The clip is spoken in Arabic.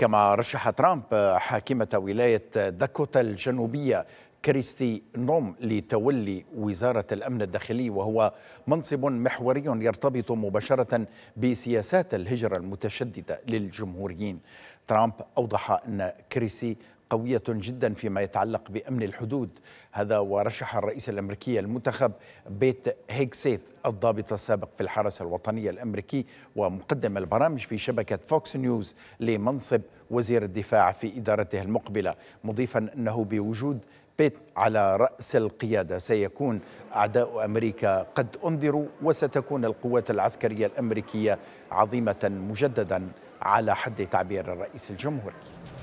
كما رشح ترامب حاكمة ولاية داكوتا الجنوبية كريستي نوم لتولي وزارة الأمن الداخلي وهو منصب محوري يرتبط مباشرة بسياسات الهجرة المتشددة للجمهوريين ترامب أوضح أن كريسي قوية جدا فيما يتعلق بأمن الحدود هذا ورشح الرئيس الأمريكي المنتخب بيت هيكسيث الضابط السابق في الحرس الوطني الأمريكي ومقدم البرامج في شبكة فوكس نيوز لمنصب وزير الدفاع في إدارته المقبلة مضيفا أنه بوجود بيت على رأس القيادة سيكون أعداء أمريكا قد أنذروا وستكون القوات العسكرية الأمريكية عظيمة مجددا على حد تعبير الرئيس الجمهوري